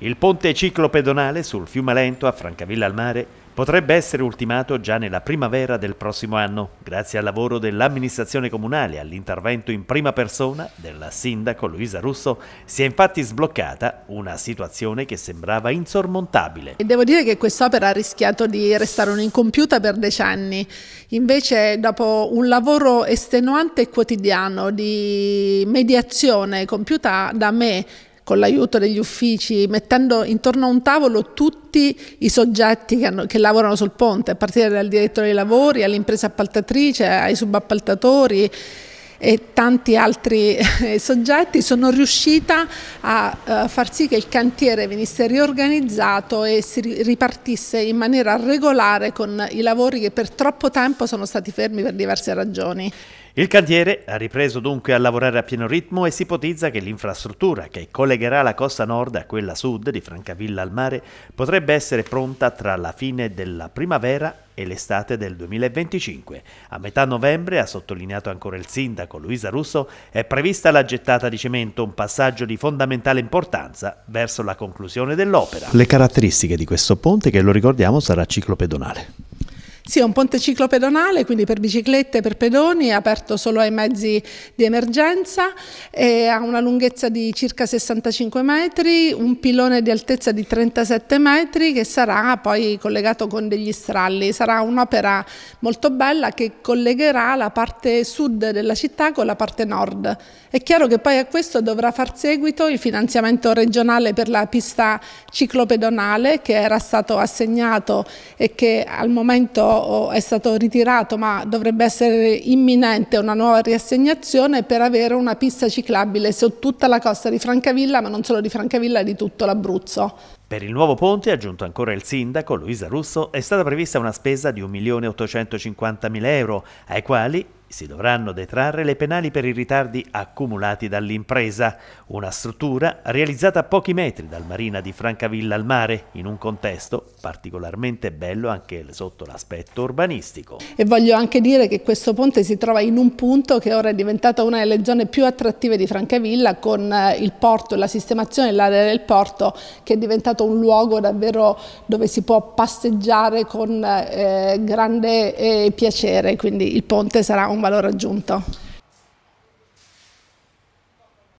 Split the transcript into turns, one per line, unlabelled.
Il ponte ciclopedonale sul fiume Lento a Francavilla al Mare potrebbe essere ultimato già nella primavera del prossimo anno, grazie al lavoro dell'amministrazione comunale e all'intervento in prima persona della sindaco Luisa Russo, si è infatti sbloccata una situazione che sembrava insormontabile.
devo dire che quest'opera ha rischiato di restare un'incompiuta per decenni. Invece, dopo un lavoro estenuante e quotidiano di mediazione compiuta da me con l'aiuto degli uffici, mettendo intorno a un tavolo tutti i soggetti che, hanno, che lavorano sul ponte, a partire dal direttore dei lavori all'impresa appaltatrice, ai subappaltatori e tanti altri eh, soggetti, sono riuscita a eh, far sì che il cantiere venisse riorganizzato e si ripartisse in maniera regolare con i lavori che per troppo tempo sono stati fermi per diverse ragioni.
Il cantiere ha ripreso dunque a lavorare a pieno ritmo e si ipotizza che l'infrastruttura che collegherà la costa nord a quella sud di Francavilla al mare potrebbe essere pronta tra la fine della primavera e l'estate del 2025. A metà novembre, ha sottolineato ancora il sindaco Luisa Russo, è prevista la gettata di cemento, un passaggio di fondamentale importanza verso la conclusione dell'opera. Le caratteristiche di questo ponte, che lo ricordiamo, sarà ciclopedonale.
Sì, è un ponte ciclopedonale, quindi per biciclette e per pedoni, è aperto solo ai mezzi di emergenza, e ha una lunghezza di circa 65 metri, un pilone di altezza di 37 metri che sarà poi collegato con degli stralli. Sarà un'opera molto bella che collegherà la parte sud della città con la parte nord. È chiaro che poi a questo dovrà far seguito il finanziamento regionale per la pista ciclopedonale che era stato assegnato e che al momento è stato ritirato ma dovrebbe essere imminente una nuova riassegnazione per avere una pista ciclabile su tutta la costa di Francavilla ma non solo di Francavilla, di tutto l'Abruzzo.
Per il nuovo ponte, aggiunto ancora il sindaco Luisa Russo, è stata prevista una spesa di 1.850.000 euro, ai quali si dovranno detrarre le penali per i ritardi accumulati dall'impresa, una struttura realizzata a pochi metri dal marina di Francavilla al mare, in un contesto particolarmente bello anche sotto l'aspetto urbanistico.
E voglio anche dire che questo ponte si trova in un punto che ora è diventata una delle zone più attrattive di Francavilla con eh, il porto, e la sistemazione dell'area del porto che è diventato un luogo davvero dove si può passeggiare con eh, grande eh, piacere, quindi il ponte sarà un un valore aggiunto.